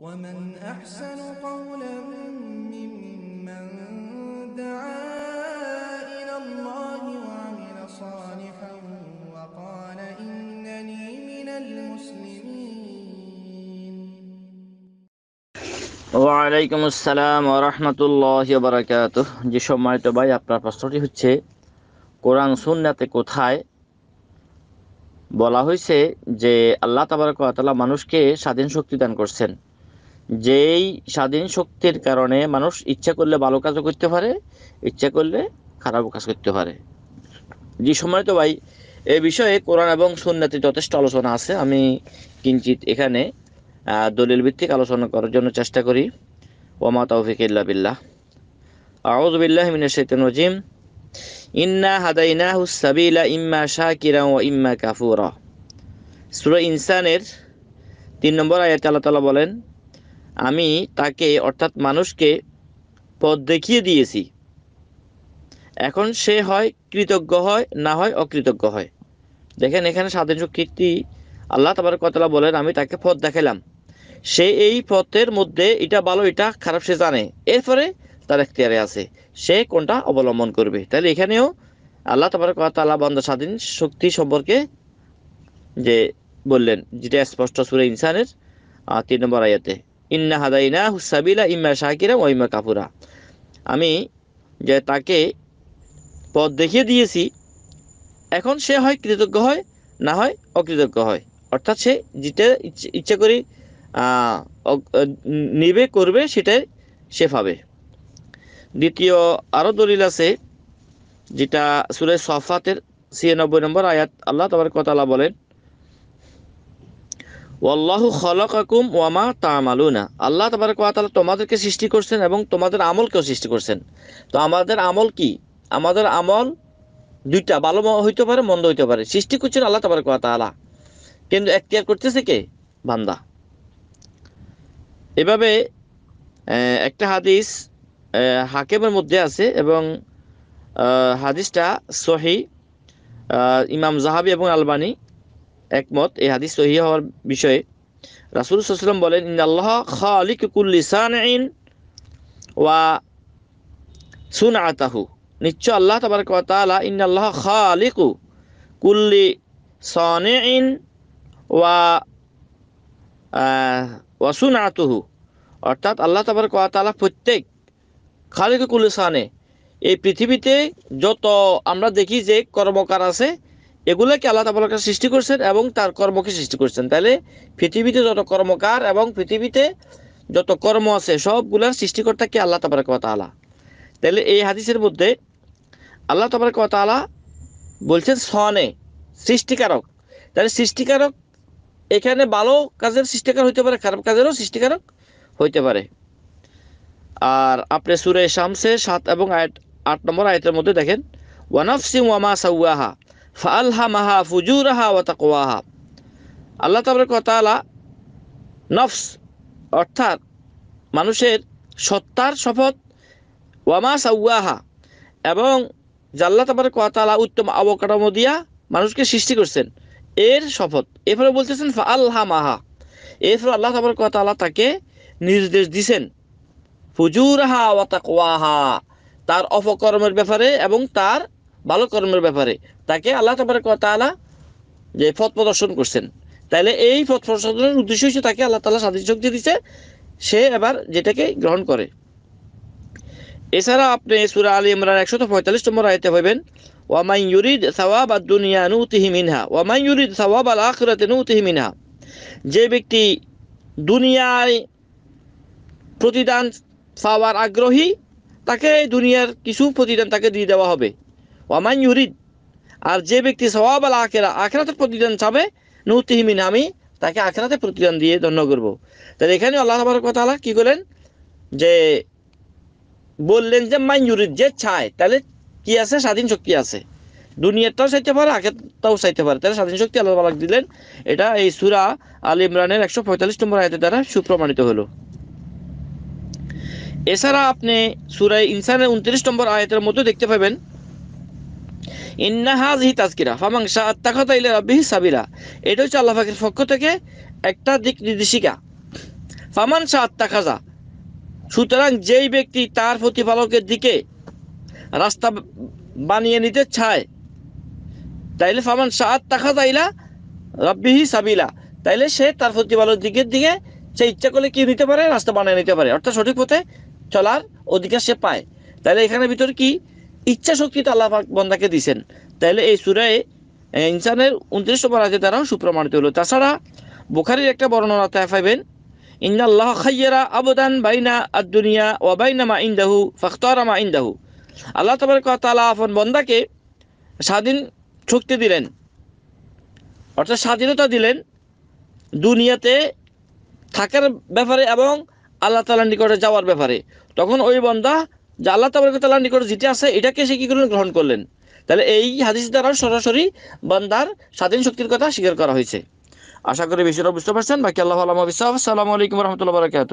ومن أحسن قولا ممن دعا إلى الله وعمل صالحا وقال إنني من المسلمين ওয়ালাইকুম আসসালাম রহমতুল্লাহ বারাকাত যে তো ভাই আপনার প্রশ্নটি হচ্ছে কোরআন সুন্নাতে কোথায় বলা হয়েছে যে আল্লাহ তাবারকালা মানুষকে স্বাধীন শক্তি দান করছেন যেই স্বাধীন শক্তির কারণে মানুষ ইচ্ছা করলে ভালো কাজও করতে পারে ইচ্ছা করলে খারাপও কাজ করতে পারে যে সময় তো ভাই এ বিষয়ে কোরআন এবং সুন্নাতে যথেষ্ট আলোচনা আছে আমি কিঞ্চিত এখানে দলিল ভিত্তিক আলোচনা করার জন্য চেষ্টা করি ওমা তৌফিক ইল্লা বিল্লাহ ইন্না হাদাইনাহু সাবিলা ইম্মা কিরা ওয়া ইম্মা কাফুরা সূরা ইনসানের তিন নম্বর আয়াত আল্লাহ তালা বলেন আমি তাকে অর্থাৎ মানুষকে পথ দেখিয়ে দিয়েছি এখন সে হয় কৃতজ্ঞ হয় না হয় অকৃতজ্ঞ হয় দেখেন এখানে সাধারণ কীর্তি আল্লাহ তাবার কতলা বলেন আমি তাকে পথ দেখালাম সে এই পথের মধ্যে এটা ভালো এটা খারাপ সে জানে এরপরে তার এখতিয়ারে আছে সে কোনটা অবলম্বন করবে তাহলে এখানেও আল্লাহ তাবার তালা বন্ধ স্বাধীন শক্তি সম্পর্কে যে বললেন যেটা স্পষ্ট সুরে ইনসানের তিন নম্বর আয়াতে ইন্না হাদাইনা হুসাবিলা ইম্মা শাহিরা ওইমা কাপুরা আমি যে তাকে পথ দেখিয়ে দিয়েছি এখন সে হয় কৃতজ্ঞ হয় না হয় অকৃতজ্ঞ হয় অর্থাৎ সে যেটা ইচ্ছা করি নিবে করবে সেটাই সে পাবে দ্বিতীয় আরও দলিল আছে যেটা সুরে সফাতের ছিয়ানব্বই নম্বর আয়াত আল্লাহ তোমার কথা বলেন ওয়াল্লাহু খলকাকুম ওয়ামা তামালুনা আল্লাহ তাবার কোয়াতালা তোমাদেরকে সৃষ্টি করছেন এবং তোমাদের আমলকেও সৃষ্টি করছেন তো আমাদের আমল কি আমাদের আমল দুইটা ভালো হইতে পারে মন্দ হইতে পারে সৃষ্টি করছেন আল্লাহ তাবার কোয়াতালা কিন্তু এখতিয়ার করতেছে কে বান্দা এভাবে একটা হাদিস হাকেমের মধ্যে আছে এবং হাদিসটা সহি ইমাম জাহাবি এবং আলবানি একমত এই হাদিস সহিহ হওয়ার বিষয়ে রাসূলুল্লাহ সাল্লাল্লাহু আলাইহি ওয়া সাল্লাম বলেন ইন্নাল্লাহু খালিকু কুল্লি সানিইন ওয়া সুনআতাহু নিশ্চয় আল্লাহ তাবারক ওয়া তাআলা ইন্নাল্লাহু খালিকু কুল্লি সানিইন ওয়া ওয়া সুনআতাহু অর্থাৎ আল্লাহ তাবারক ওয়া তাআলা প্রত্যেক খালিকু কুল্লি সানি এই পৃথিবীতে যত আমরা দেখি যে কর্মকার আছে এগুলোকে আল্লাহ তাবলাকে সৃষ্টি করছেন এবং তার কর্মকে সৃষ্টি করছেন তাহলে পৃথিবীতে যত কর্মকার এবং পৃথিবীতে যত কর্ম আছে সবগুলার সৃষ্টিকর্তা কি আল্লাহ আলা তাহলে এই হাদিসের মধ্যে আল্লাহ আলা বলছেন সনে সৃষ্টিকারক তাহলে সৃষ্টিকারক এখানে ভালো কাজের সৃষ্টিকার হইতে পারে খারাপ কাজেরও সৃষ্টিকারক হইতে পারে আর আপনি সুরে শামসে সাত এবং আট আট নম্বর আয়তের মধ্যে দেখেন ওয়ান অফ সিং ওয়ামা সাউয়াহা ফালহামাহা ফুজুরাহা ও তাকুয়াহা আল্লাহ তাবরক কতালা নফস অর্থাৎ মানুষের সত্তার শপথ ওয়ামা সাউয়াহা এবং জাল্লা তাবার কতালা উত্তম অবকাঠামো দিয়া মানুষকে সৃষ্টি করছেন এর শপথ এরপরে বলতেছেন ফা আল্লাহ মাহা এরপরে আল্লাহ তাবর কতালা তাকে নির্দেশ দিছেন ও তাকুয়াহা তার অপকর্মের ব্যাপারে এবং তার ভালো কর্মের ব্যাপারে তাকে আল্লাহ তাবার তালা যে পথ প্রদর্শন করছেন তাহলে এই পথ প্রদর্শনের উদ্দেশ্য হচ্ছে তাকে আল্লাহ তালা স্বাধীন শক্তি দিচ্ছে সে এবার যেটাকে গ্রহণ করে এছাড়া আপনি সুরা আলী ইমরান একশত পঁয়তাল্লিশ নম্বর আয়তে পাবেন ওয়ামাই ইউরিদ সওয়াব আর দুনিয়া নুতিহি মিনহা ওয়ামাই ইউরিদ সওয়াব আল আখরাতে নুতিহি মিনহা যে ব্যক্তি দুনিয়ায় প্রতিদান পাওয়ার আগ্রহী তাকে দুনিয়ার কিছু প্রতিদান তাকে দিয়ে দেওয়া হবে ওয়ামান ইউরিদ আর যে ব্যক্তি সবাব আল আখেরা আখেরাতে প্রতিদান চাবে নৌতিহিমিন আমি তাকে আখেরাতে প্রতিদান দিয়ে ধন্য করব তাহলে এখানে আল্লাহ কথা তালা কি করলেন যে বললেন যে মাইন ইউরিদ যে চায় তাহলে কি আছে স্বাধীন শক্তি আছে দুনিয়াটাও চাইতে পারে আখেরটাও চাইতে পারে তাহলে স্বাধীন শক্তি আল্লাহ পালাক দিলেন এটা এই সুরা আল ইমরানের একশো পঁয়তাল্লিশ নম্বর আয়তের দ্বারা সুপ্রমাণিত হলো এছাড়া আপনি সুরায় ইনসানের উনত্রিশ নম্বর আয়তের মধ্যে দেখতে পাবেন ইন্নাহাজহি তাজকিরা ফামাং আত্মাকতা ইলা রাব্বিহি সাবিলা এটা হচ্ছে আল্লাহ পাকের পক্ষ থেকে একটা দিক নির্দেশিকা ফামান শাহ আত্মাকাজা সুতরাং যেই ব্যক্তি তার প্রতিপালকের দিকে রাস্তা বানিয়ে নিতে চায় তাইলে ফামান শাহ আত্মাকাজা ইলা রাব্বিহি সাবিলা তাইলে সে তার প্রতিপালকের দিকের দিকে সে ইচ্ছা করলে কি নিতে পারে রাস্তা বানিয়ে নিতে পারে অর্থাৎ সঠিক পথে চলার অধিকার সে পায় তাহলে এখানে ভিতর কি ইচ্ছা শক্তি তো আল্লাহ বন্দাকে দিছেন তাহলে এই সুরায় ইনসানের উনত্রিশ নম্বর আয়াতে দ্বারাও সুপ্রমাণিত হলো তাছাড়া বুখারির একটা বর্ণনা তাই পাইবেন ইন্নাল্লাহ খাইয়েরা আবদান বাইনা আদুনিয়া ও বাইনা মা ইন্দাহু ফখতারা মা ইন্দাহু আল্লাহ তাবার তালা আপন বন্দাকে স্বাধীন শক্তি দিলেন অর্থাৎ স্বাধীনতা দিলেন দুনিয়াতে থাকার ব্যাপারে এবং আল্লাহ তালার নিকটে যাওয়ার ব্যাপারে তখন ওই বন্দা যে আল্লাহ তাবরকতাল্লাহ নিকট যেটা আছে এটাকে সে কি করলেন গ্রহণ করলেন তাহলে এই হাদিস দ্বারা সরাসরি বান্দার স্বাধীন শক্তির কথা স্বীকার করা হয়েছে আশা করি বেশিরভাগ বুঝতে পারছেন বাকি আল্লাহ আলম আসসালামু আলাইকুম রহমতুল্লাহ বারকাত